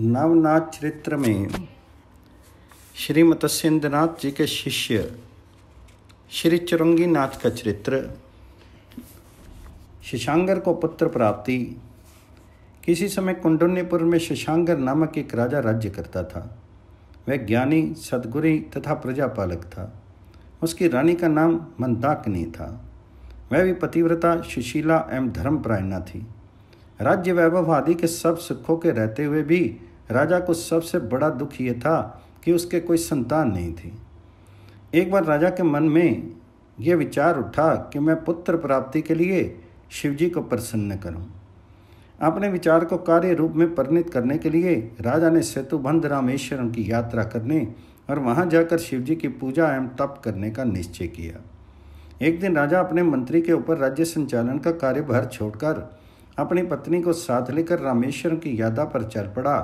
नवनाथ चरित्र में श्री मत्स्यनाथ जी के शिष्य श्री चुरंगी नाथ का चरित्र शशांगर को पुत्र प्राप्ति किसी समय कुंडन्यपुर में शशांगर नामक एक राजा राज्य करता था वह ज्ञानी सदगुरी तथा प्रजापालक था उसकी रानी का नाम मंदाकिनी था वह भी पतिव्रता सुशीला एवं धर्मपरायणा थी राज्य वैभव आदि के सब सुखों के रहते हुए भी राजा को सबसे बड़ा दुख ये था कि उसके कोई संतान नहीं थी एक बार राजा के मन में ये विचार उठा कि मैं पुत्र प्राप्ति के लिए शिवजी को प्रसन्न करूं। अपने विचार को कार्य रूप में परिणित करने के लिए राजा ने सेतुबंध रामेश्वरम की यात्रा करने और वहां जाकर शिवजी की पूजा एवं तप करने का निश्चय किया एक दिन राजा अपने मंत्री के ऊपर राज्य संचालन का कार्यभार छोड़कर अपनी पत्नी को साथ लेकर रामेश्वर की यादा पर चल पड़ा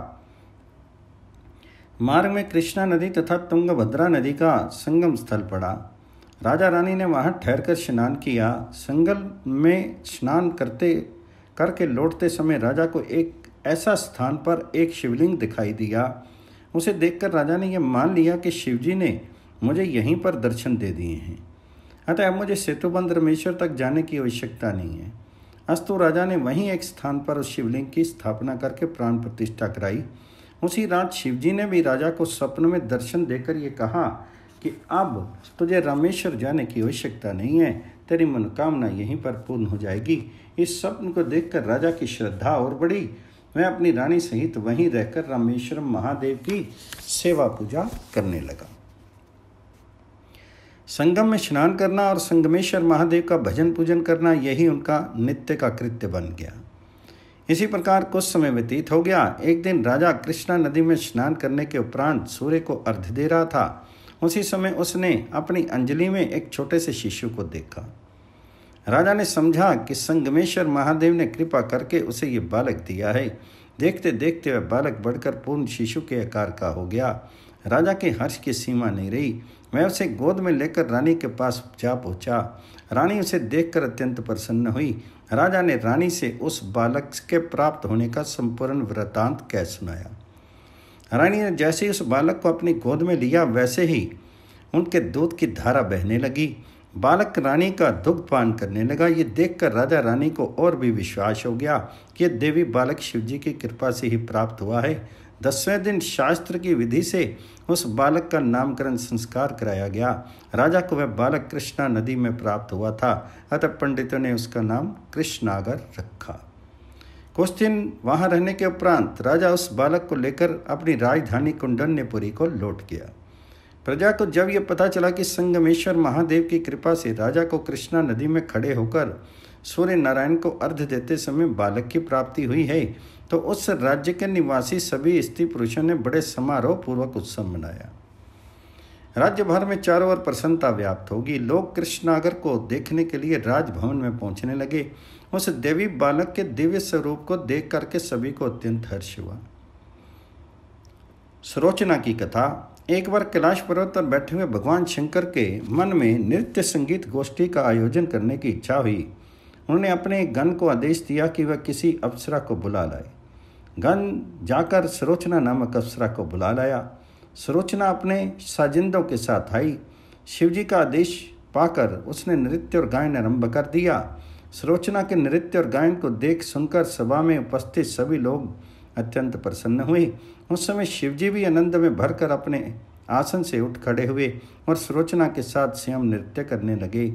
मार्ग में कृष्णा नदी तथा तुंगभद्रा नदी का संगम स्थल पड़ा राजा रानी ने वहाँ ठहरकर स्नान किया संगल में स्नान करते करके लौटते समय राजा को एक ऐसा स्थान पर एक शिवलिंग दिखाई दिया उसे देखकर राजा ने यह मान लिया कि शिवजी ने मुझे यहीं पर दर्शन दे दिए हैं अतः अब मुझे सेतुबंद रमेश्वर तक जाने की आवश्यकता नहीं है अस्तु राजा ने वहीं एक स्थान पर उस शिवलिंग की स्थापना करके प्राण प्रतिष्ठा कराई उसी रात शिवजी ने भी राजा को स्वप्न में दर्शन देकर ये कहा कि अब तुझे रामेश्वर जाने की आवश्यकता नहीं है तेरी मनोकामना यहीं पर पूर्ण हो जाएगी इस स्वप्न को देखकर राजा की श्रद्धा और बढ़ी वह अपनी रानी सहित वहीं रहकर रामेश्वरम महादेव की सेवा पूजा करने लगा संगम में स्नान करना और संगमेश्वर महादेव का भजन पूजन करना यही उनका नित्य का कृत्य बन गया इसी प्रकार कुछ समय व्यतीत हो गया एक दिन राजा कृष्णा नदी में स्नान करने के उपरांत सूर्य को अर्घ दे रहा था उसी समय उसने अपनी अंजलि में एक छोटे से शिशु को देखा राजा ने समझा कि संगमेश्वर महादेव ने कृपा करके उसे ये बालक दिया है देखते देखते वह बालक बढ़कर पूर्ण शिशु के आकार का हो गया राजा के हर्ष की सीमा नहीं रही मैं उसे गोद में लेकर रानी के पास जा पहुंचा रानी उसे देखकर अत्यंत प्रसन्न हुई राजा ने रानी से उस बालक के प्राप्त होने का संपूर्ण वृतांत कह सुनाया रानी ने जैसे ही उस बालक को अपनी गोद में लिया वैसे ही उनके दूध की धारा बहने लगी बालक रानी का दुग्ध पान करने लगा ये देखकर राजा रानी को और भी विश्वास हो गया कि देवी बालक शिवजी की कृपा से ही प्राप्त हुआ है दसवें दिन शास्त्र की विधि से उस बालक का नामकरण संस्कार कराया गया राजा को वह बालक कृष्णा नदी में प्राप्त हुआ था अतः पंडितों ने उसका नाम कृष्णागर रखा कुछ दिन वहाँ रहने के उपरांत राजा उस बालक को लेकर अपनी राजधानी कुंडन्यपुरी को लौट गया प्रजा को जब यह पता चला कि संगमेश्वर महादेव की कृपा से राजा को कृष्णा नदी में खड़े होकर सूर्य नारायण को अर्ध देते समय बालक की प्राप्ति हुई है तो उस राज्य के निवासी सभी स्त्री पुरुषों ने बड़े समारोह पूर्वक उत्सव मनाया राज्य भर में चारों ओर प्रसन्नता व्याप्त होगी लोग कृष्णागर को देखने के लिए राजभवन में पहुंचने लगे उस देवी बालक के दिव्य स्वरूप को देख करके सभी को अत्यंत हर्ष हुआ सुरोचना की कथा एक बार कैलाश पर्वत पर बैठे हुए भगवान शंकर के मन में नृत्य संगीत गोष्ठी का आयोजन करने की इच्छा हुई उन्होंने अपने गन को आदेश दिया कि वह किसी अप्सरा को बुला लाए गन जाकर सरोचना नामक अप्सरा को बुला लाया सरोचना अपने साजिंदों के साथ आई शिवजी का आदेश पाकर उसने नृत्य और गायन आरंभ कर दिया सरोचना के नृत्य और गायन को देख सुनकर सभा में उपस्थित सभी लोग अत्यंत प्रसन्न हुए उस समय शिवजी भी आनंद में भरकर अपने आसन से उठ खड़े हुए और सुरोचना के साथ स्वयं नृत्य करने लगे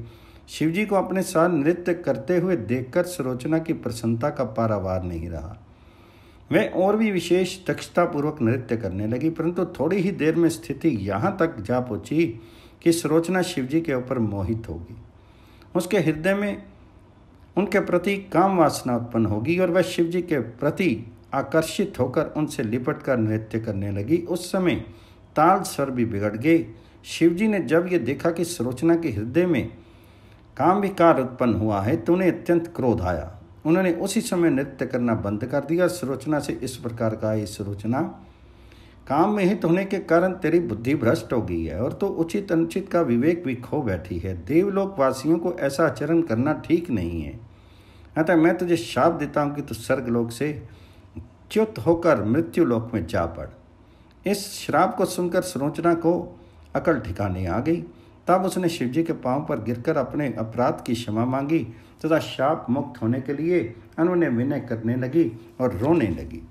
शिवजी को अपने साथ नृत्य करते हुए देखकर सुरोचना की प्रसन्नता का पारावार नहीं रहा वह और भी विशेष दक्षतापूर्वक नृत्य करने लगी परंतु थोड़ी ही देर में स्थिति यहाँ तक जा पहुँची कि सुरोचना शिवजी के ऊपर मोहित होगी उसके हृदय में उनके प्रति काम वासना उत्पन्न होगी और वह शिवजी के प्रति आकर्षित होकर उनसे लिपट कर नृत्य करने लगी उस समय ताल स्वर भी बिगड़ गए शिवजी ने जब ये देखा कि सरोचना के हृदय में काम विकार उत्पन्न हुआ है तो उन्हें अत्यंत क्रोध आया उन्होंने उसी समय नृत्य करना बंद कर दिया सरोचना से इस प्रकार का ये सरोचना काम में हित होने के कारण तेरी बुद्धि भ्रष्ट हो गई है और तो उचित अनुचित का विवेक भी खो बैठी है देवलोक वासियों को ऐसा आचरण करना ठीक नहीं है अतः मैं तुझे शाप देता हूँ कि तू स्वर्गलोक से च्युत होकर मृत्यु लोक में जा पड़ इस श्राप को सुनकर सुरोचना को अकल ठिकाने आ गई तब उसने शिवजी के पांव पर गिरकर अपने अपराध की क्षमा मांगी तथा शाप मुक्त होने के लिए अनुने विनय करने लगी और रोने लगी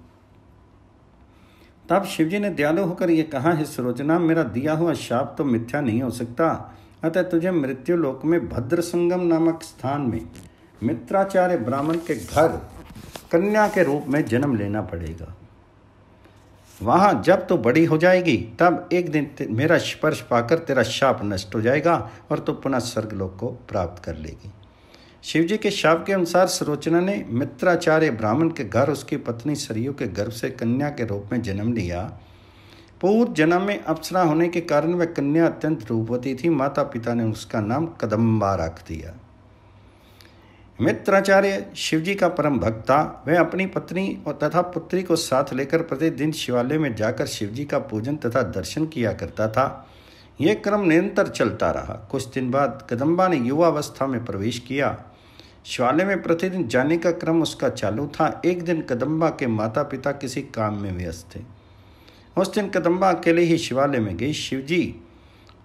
तब शिवजी ने दयालु होकर यह कहा है सरोजना मेरा दिया हुआ शाप तो मिथ्या नहीं हो सकता अतः तुझे मृत्यु लोक में भद्र संगम नामक स्थान में मित्राचार्य ब्राह्मण के घर कन्या के रूप में जन्म लेना पड़ेगा वहाँ जब तो बड़ी हो जाएगी तब एक दिन मेरा स्पर्श पाकर तेरा शाप नष्ट हो जाएगा और तू तो पुनः स्वर्गलोक को प्राप्त कर लेगी शिवजी के शाप के अनुसार सरोचना ने मित्राचार्य ब्राह्मण के घर उसकी पत्नी सरयू के गर्भ से कन्या के रूप में जन्म लिया पूर्व जन्म में अप्सरा होने के कारण वह कन्या अत्यंत रूपवती थी माता पिता ने उसका नाम कदम्बा रख दिया मित्राचार्य शिवजी का परम भक्त था वह अपनी पत्नी और तथा पुत्री को साथ लेकर प्रतिदिन शिवालय में जाकर शिवजी का पूजन तथा दर्शन किया करता था यह क्रम निरंतर चलता रहा कुछ दिन बाद कदम्बा ने युवावस्था में प्रवेश किया शिवालय में प्रतिदिन जाने का क्रम उसका चालू था एक दिन कदम्बा के माता पिता किसी काम में व्यस्त थे उस दिन कदम्बा अकेले ही शिवालय में गई शिवजी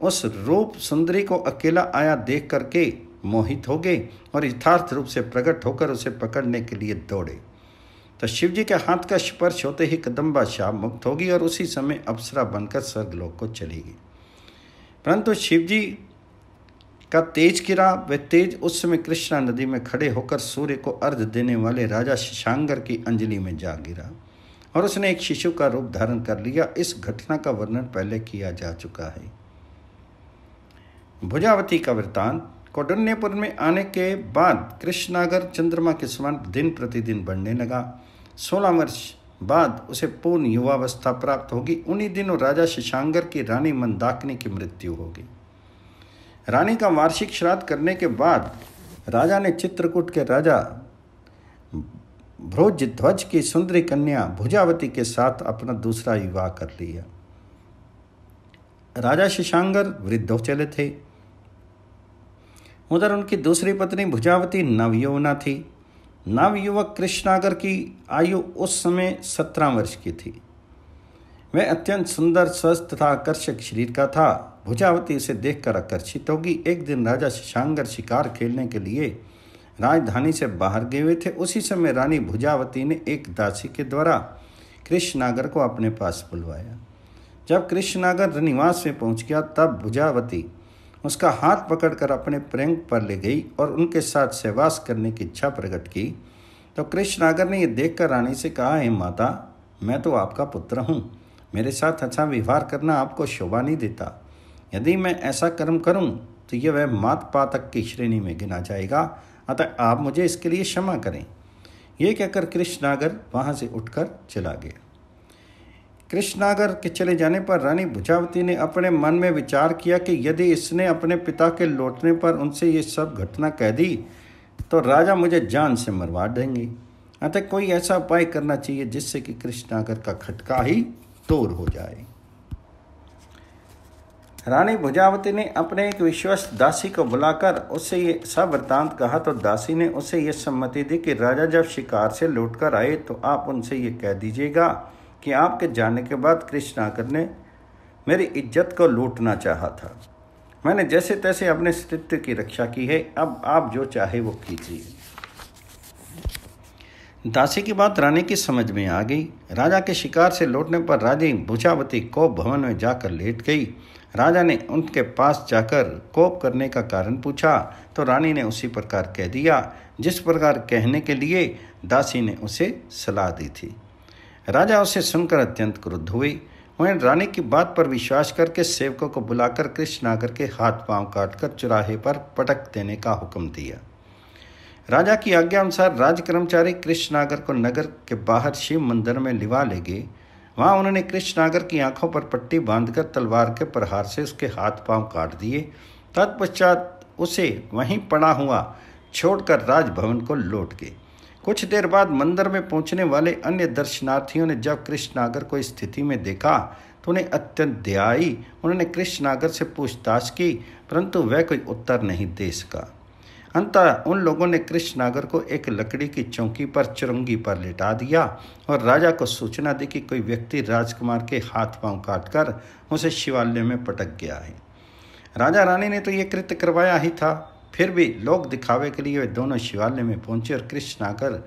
उस रूप सुंदरी को अकेला आया देख करके मोहित हो गए और यथार्थ रूप से प्रकट होकर उसे पकड़ने के लिए दौड़े तो शिवजी के हाथ का स्पर्श होते ही कदम्बा शाह मुक्त होगी और उसी समय अप्सरा बनकर स्वर्गलोक को चलेगी परंतु शिवजी का तेज किरा वे तेज उस समय कृष्णा नदी में खड़े होकर सूर्य को अर्ध देने वाले राजा शशांगर की अंजलि में जा गिरा और उसने एक शिशु का रूप धारण कर लिया इस घटना का वर्णन पहले किया जा चुका है भुजावती का वृतांत कौडन्यपुर में आने के बाद कृष्णागर चंद्रमा के समान दिन प्रतिदिन बढ़ने लगा सोलह वर्ष बाद उसे पूर्ण युवावस्था प्राप्त होगी उन्हीं दिनों राजा शशांगर की रानी मंदाकिनी की मृत्यु होगी रानी का वार्षिक श्राद्ध करने के बाद राजा ने चित्रकूट के राजा भ्रोज ध्वज की सुंदरी कन्या भुजावती के साथ अपना दूसरा विवाह कर लिया राजा शशांगर वृद्ध चले थे उधर उनकी दूसरी पत्नी भुजावती नवयौवना थी नवयुवक कृष्णागर की आयु उस समय सत्रह वर्ष की थी वह अत्यंत सुंदर स्वस्थ तथा आकर्षक शरीर का था भुजावती इसे देखकर आकर्षित होगी एक दिन राजा शशांगर शिकार खेलने के लिए राजधानी से बाहर गए हुए थे उसी समय रानी भुजावती ने एक दासी के द्वारा कृष्णनागर को अपने पास बुलवाया जब कृष्णनागर निवास में पहुंच गया तब भुजावती उसका हाथ पकड़कर अपने प्रेम पर ले गई और उनके साथ सहवास करने की इच्छा प्रकट की तो कृष्णागर ने यह देखकर रानी से कहा हे माता मैं तो आपका पुत्र हूँ मेरे साथ अच्छा व्यवहार करना आपको शोभा नहीं देता यदि मैं ऐसा कर्म करूँ तो यह वह मात पातक की श्रेणी में गिना जाएगा अतः आप मुझे इसके लिए क्षमा करें यह कहकर कृष्णागर वहाँ से उठकर चला गया कृष्णागर के चले जाने पर रानी भुजावती ने अपने मन में विचार किया कि यदि इसने अपने पिता के लौटने पर उनसे ये सब घटना कह दी तो राजा मुझे जान से मरवा देंगे अतः कोई ऐसा उपाय करना चाहिए जिससे कि कृष्णागर का खटका ही दूर हो जाए रानी भुजावती ने अपने एक विश्वस्त दासी को बुलाकर उससे ये सब वृतांत कहा तो दासी ने उसे ये सम्मति दी कि राजा जब शिकार से लौटकर आए तो आप उनसे ये कह दीजिएगा कि आपके जाने के बाद कृष्णाकर ने मेरी इज्जत को लूटना चाहा था मैंने जैसे तैसे अपने अस्तित्व की रक्षा की है अब आप जो चाहे वो कीजिए दासी की बात रानी की समझ में आ गई राजा के शिकार से लौटने पर राजी भुजावती कोप भवन में जाकर लेट गई राजा ने उनके पास जाकर कोप करने का कारण पूछा तो रानी ने उसी प्रकार कह दिया जिस प्रकार कहने के लिए दासी ने उसे सलाह दी थी राजा उसे सुनकर अत्यंत क्रुद्ध हुई उन्हें रानी की बात पर विश्वास करके सेवकों को बुलाकर आकर के हाथ पांव काटकर चुराहे पर पटक देने का हुक्म दिया राजा की आज्ञा अनुसार राज कर्मचारी कृष्णनागर को नगर के बाहर शिव मंदिर में लिवा ले गए वहाँ उन्होंने कृष्णनागर की आंखों पर पट्टी बांधकर तलवार के प्रहार से उसके हाथ पांव काट दिए तत्पश्चात उसे वहीं पड़ा हुआ छोड़कर राजभवन को लौट गए कुछ देर बाद मंदिर में पहुंचने वाले अन्य दर्शनार्थियों ने जब कृष्णनागर को स्थिति में देखा तो उन्हें अत्यंत दयाई उन्होंने कृष्णनागर से पूछताछ की परंतु वह कोई उत्तर नहीं दे सका अंततः उन लोगों ने कृष्णनागर को एक लकड़ी की चौकी पर चुरंगी पर लिटा दिया और राजा को सूचना दी कि कोई व्यक्ति राजकुमार के हाथ पांव काटकर उसे शिवालय में पटक गया है राजा रानी ने तो ये कृत्य करवाया ही था फिर भी लोग दिखावे के लिए वे दोनों शिवालय में पहुंचे और कृष्ण आकर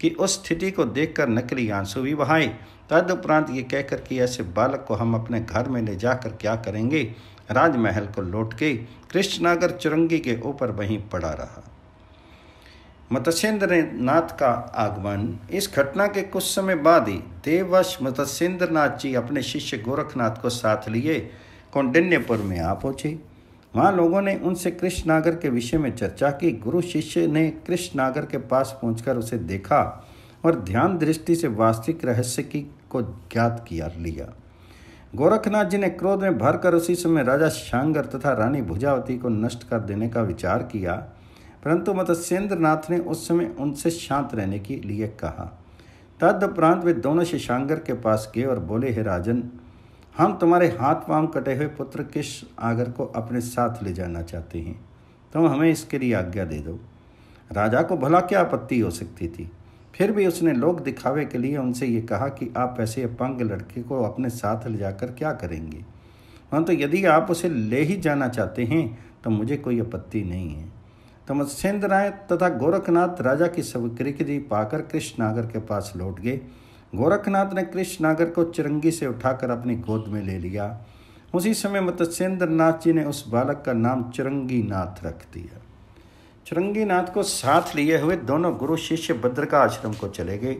कि उस स्थिति को देखकर नकली आंसू भी बहाए तदुपरांत ये कहकर कि ऐसे बालक को हम अपने घर में ले जाकर क्या करेंगे राजमहल को लौट के कृष्णनागर चुरंगी के ऊपर वहीं पड़ा रहा मत्स्येंद्र नाथ का आगमन इस घटना के कुछ समय बाद ही देववश मत्स्येंद्र नाथ जी अपने शिष्य गोरखनाथ को साथ लिए कौंडिन्यपुर में आ पहुंचे वहाँ लोगों ने उनसे कृष्णनागर के विषय में चर्चा की गुरु शिष्य ने कृष्णनागर के पास पहुंचकर उसे देखा और ध्यान दृष्टि से वास्तविक रहस्य की को ज्ञात किया लिया गोरखनाथ जी ने क्रोध में भरकर उसी समय राजा शांगर तथा रानी भुजावती को नष्ट कर देने का विचार किया परंतु मत्स्येंद्र नाथ ने उस समय उनसे शांत रहने के लिए कहा तदुपरांत वे दोनों शिशांगर के पास गए और बोले हे राजन हम तुम्हारे हाथ पांव कटे हुए पुत्र किश आगर को अपने साथ ले जाना चाहते हैं तुम तो हमें इसके लिए आज्ञा दे दो राजा को भला क्या आपत्ति हो सकती थी फिर भी उसने लोक दिखावे के लिए उनसे ये कहा कि आप ऐसे अपंग लड़के को अपने साथ ले जाकर क्या करेंगे परंतु तो यदि आप उसे ले ही जाना चाहते हैं तो मुझे कोई आपत्ति नहीं है तो मत्स्येंद्र राय तथा गोरखनाथ राजा की स्वीकृति पाकर कृष्णनागर के पास लौट गए गोरखनाथ ने कृष्ण नागर को चिरंगी से उठाकर अपनी गोद में ले लिया उसी समय मत्स्येंद्र नाथ जी ने उस बालक का नाम चिरंगी नाथ रख दिया चिरंगी नाथ को साथ लिए हुए दोनों गुरु शिष्य भद्रका आश्रम को चले गए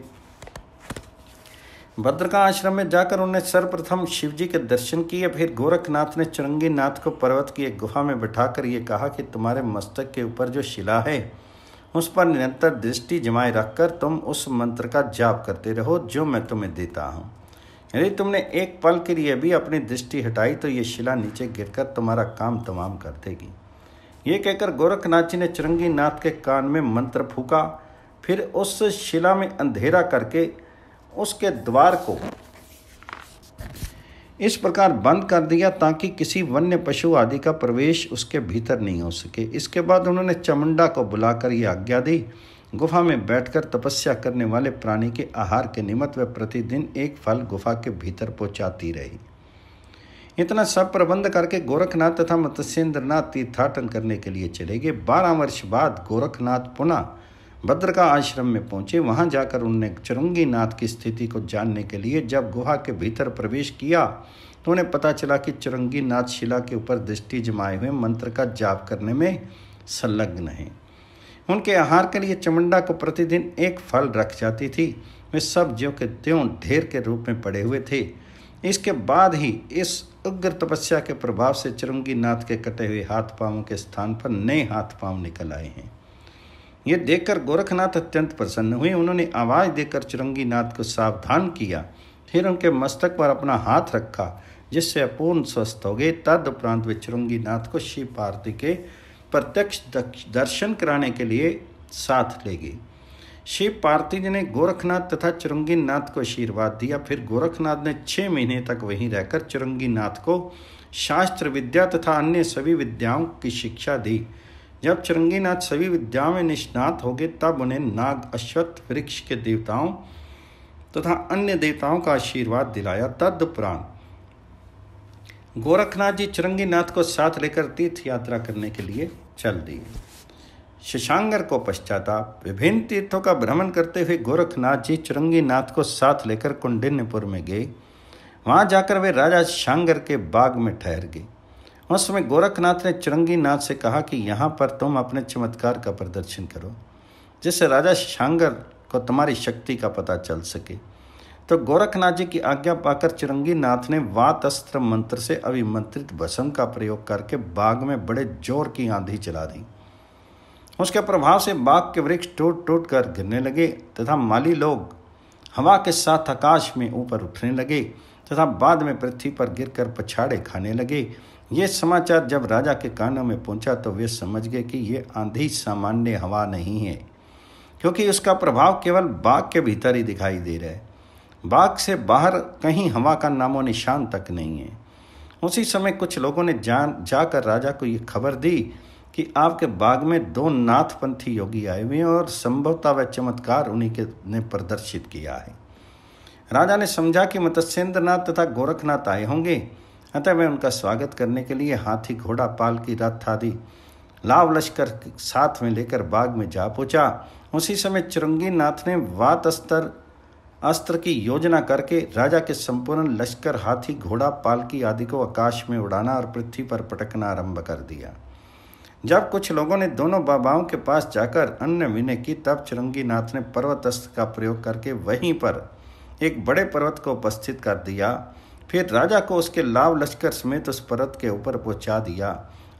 भद्रका आश्रम में जाकर उन्हें सर्वप्रथम शिव जी के दर्शन किए फिर गोरखनाथ ने चिरंगी नाथ को पर्वत की एक गुफा में बैठाकर ये कहा कि तुम्हारे मस्तक के ऊपर जो शिला है उस पर निरंतर दृष्टि जमाए रखकर तुम उस मंत्र का जाप करते रहो जो मैं तुम्हें देता हूँ यदि तुमने एक पल के लिए भी अपनी दृष्टि हटाई तो ये शिला नीचे गिरकर तुम्हारा काम तमाम कर देगी ये कहकर गोरखनाथ जी ने चुरंगी नाथ के कान में मंत्र फूका फिर उस शिला में अंधेरा करके उसके द्वार को इस प्रकार बंद कर दिया ताकि किसी वन्य पशु आदि का प्रवेश उसके भीतर नहीं हो सके इसके बाद उन्होंने चमुंडा को बुलाकर यह आज्ञा दी गुफा में बैठकर तपस्या करने वाले प्राणी के आहार के निमित्त वह प्रतिदिन एक फल गुफा के भीतर पहुँचाती रही इतना सब प्रबंध करके गोरखनाथ तथा मत्स्येंद्रनाथ तीर्थाटन करने के लिए चले गए बारह वर्ष बाद गोरखनाथ पुनः भद्र का आश्रम में पहुंचे वहां जाकर उनने चरुंगी नाथ की स्थिति को जानने के लिए जब गुहा के भीतर प्रवेश किया तो उन्हें पता चला कि चुरंगी नाथ शिला के ऊपर दृष्टि जमाए हुए मंत्र का जाप करने में संलग्न है उनके आहार के लिए चमंडा को प्रतिदिन एक फल रख जाती थी वे सब ज्यों के त्यों ढेर के रूप में पड़े हुए थे इसके बाद ही इस उग्र तपस्या के प्रभाव से चुरंगी नाथ के कटे हुए हाथ पांवों के स्थान पर नए हाथ पांव निकल आए हैं ये देखकर गोरखनाथ अत्यंत प्रसन्न हुए उन्होंने आवाज़ देकर चुरंगी नाथ को सावधान किया फिर उनके मस्तक पर अपना हाथ रखा जिससे अपूर्ण स्वस्थ हो गए तदउपरांत वे चुरंगी नाथ को शिव पार्वती के प्रत्यक्ष दर्शन कराने के लिए साथ ले गए शिव पार्वती जी ने गोरखनाथ तथा चुरंगी नाथ को आशीर्वाद दिया फिर गोरखनाथ ने छः महीने तक वहीं रहकर चुरंगी नाथ को शास्त्र विद्या तथा अन्य सभी विद्याओं की शिक्षा दी जब नाथ सभी विद्या में निष्णात हो गए तब उन्हें नाग अश्वत्थ वृक्ष के देवताओं तथा तो अन्य देवताओं का आशीर्वाद दिलाया तदुपरांत गोरखनाथ जी नाथ को साथ लेकर तीर्थ यात्रा करने के लिए चल दिए शशांगर को पश्चाताप विभिन्न तीर्थों का भ्रमण करते हुए गोरखनाथ जी नाथ को साथ लेकर कुंडिन्यपुर में गए वहां जाकर वे राजा शांगर के बाग में ठहर गए उस समय गोरखनाथ ने चुरंगी नाथ से कहा कि यहाँ पर तुम अपने चमत्कार का प्रदर्शन करो जिससे राजा शांगर को तुम्हारी शक्ति का पता चल सके तो गोरखनाथ जी की आज्ञा पाकर चुरंगी नाथ ने वात अस्त्र मंत्र से अभिमंत्रित भसम का प्रयोग करके बाघ में बड़े जोर की आंधी चला दी उसके प्रभाव से बाघ के वृक्ष टूट टूट कर गिरने लगे तथा माली लोग हवा के साथ आकाश में ऊपर उठने लगे तथा बाद में पृथ्वी पर गिरकर पछाड़े खाने लगे ये समाचार जब राजा के कानों में पहुंचा तो वे समझ गए कि ये आंधी सामान्य हवा नहीं है क्योंकि उसका प्रभाव केवल बाग के भीतर ही दिखाई दे रहा है बाग से बाहर कहीं हवा का नामो निशान तक नहीं है उसी समय कुछ लोगों ने जान जाकर राजा को ये खबर दी कि आपके बाग में दो नाथपंथी योगी आए हुए हैं और संभवतः वह चमत्कार उन्हीं के ने प्रदर्शित किया है राजा ने समझा कि मत्स्येंद्रनाथ तथा गोरखनाथ आए होंगे अतः वे उनका स्वागत करने के लिए हाथी घोड़ा पाल की रथ आदि लाव लश्कर साथ में लेकर बाग में जा पहुंचा उसी समय चुरंगी नाथ ने वात अस्त्र अस्त्र की योजना करके राजा के संपूर्ण लश्कर हाथी घोड़ा पालकी आदि को आकाश में उड़ाना और पृथ्वी पर पटकना आरंभ कर दिया जब कुछ लोगों ने दोनों बाबाओं के पास जाकर अन्य विनय की तब चुरंगी नाथ ने पर्वत अस्त्र का प्रयोग करके वहीं पर एक बड़े पर्वत को उपस्थित कर दिया फिर राजा को उसके लाव लश्कर समेत उस पर्वत के ऊपर पहुंचा दिया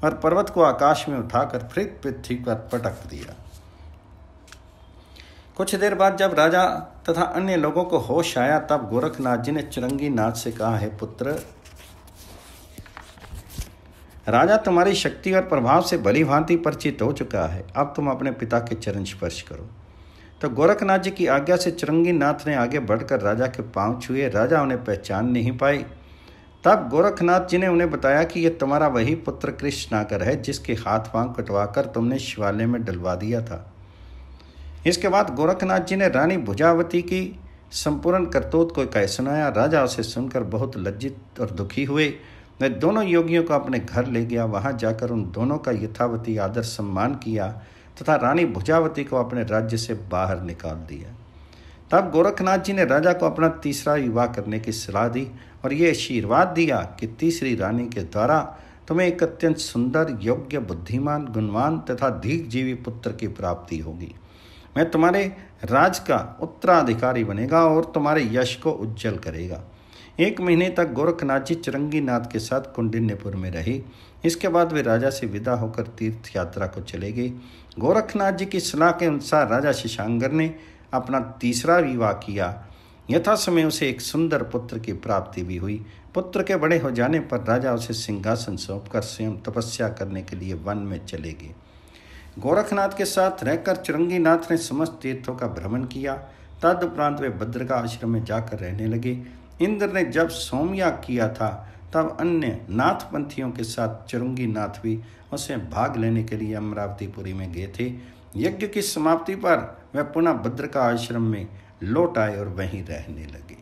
और पर्वत को आकाश में उठाकर फिर पृथ्वी पर पटक दिया कुछ देर बाद जब राजा तथा अन्य लोगों को होश आया तब गोरखनाथ जी ने चुरंगी नाथ से कहा है पुत्र राजा तुम्हारी शक्ति और प्रभाव से भली भांति परिचित हो चुका है अब तुम अपने पिता के चरण स्पर्श करो तो गोरखनाथ जी की आज्ञा से चुरंगी नाथ ने आगे बढ़कर राजा के पांव छुए राजा उन्हें पहचान नहीं पाई तब गोरखनाथ जी ने उन्हें बताया कि यह तुम्हारा वही पुत्र कृष्णाकर है जिसके हाथ पांव कटवाकर तुमने शिवालय में डलवा दिया था इसके बाद गोरखनाथ जी ने रानी भुजावती की संपूर्ण करतूत को कह सुनाया राजा उसे सुनकर बहुत लज्जित और दुखी हुए वह दोनों योगियों को अपने घर ले गया वहाँ जाकर उन दोनों का यथावती आदर सम्मान किया तथा रानी भुजावती को अपने राज्य से बाहर निकाल दिया तब गोरखनाथ जी ने राजा को अपना तीसरा विवाह करने की सलाह दी और ये आशीर्वाद दिया कि तीसरी रानी के द्वारा तुम्हें एक अत्यंत सुंदर योग्य बुद्धिमान गुणवान तथा जीवी पुत्र की प्राप्ति होगी मैं तुम्हारे राज का उत्तराधिकारी बनेगा और तुम्हारे यश को उज्जवल करेगा एक महीने तक गोरखनाथ जी चिरंगी नाथ के साथ कुंडिन्यपुर में रही इसके बाद वे राजा से विदा होकर तीर्थ यात्रा को चले गई गोरखनाथ जी की सलाह के अनुसार राजा शिशांगर ने अपना तीसरा विवाह किया यथा समय उसे एक सुंदर पुत्र की प्राप्ति भी हुई पुत्र के बड़े हो जाने पर राजा उसे सिंहासन सौंप कर स्वयं तपस्या करने के लिए वन में चले गए गोरखनाथ के साथ रहकर चुरंगी नाथ ने समस्त तीर्थों का भ्रमण किया तदुपरांत वे भद्र का आश्रम में जाकर रहने लगे इंद्र ने जब सोमयाग किया था तब अन्य नाथपंथियों के साथ चरुंगी नाथ भी उसे भाग लेने के लिए अमरावतीपुरी में गए थे यज्ञ की समाप्ति पर वह पुनः भद्र का आश्रम में लौट आए और वहीं रहने लगे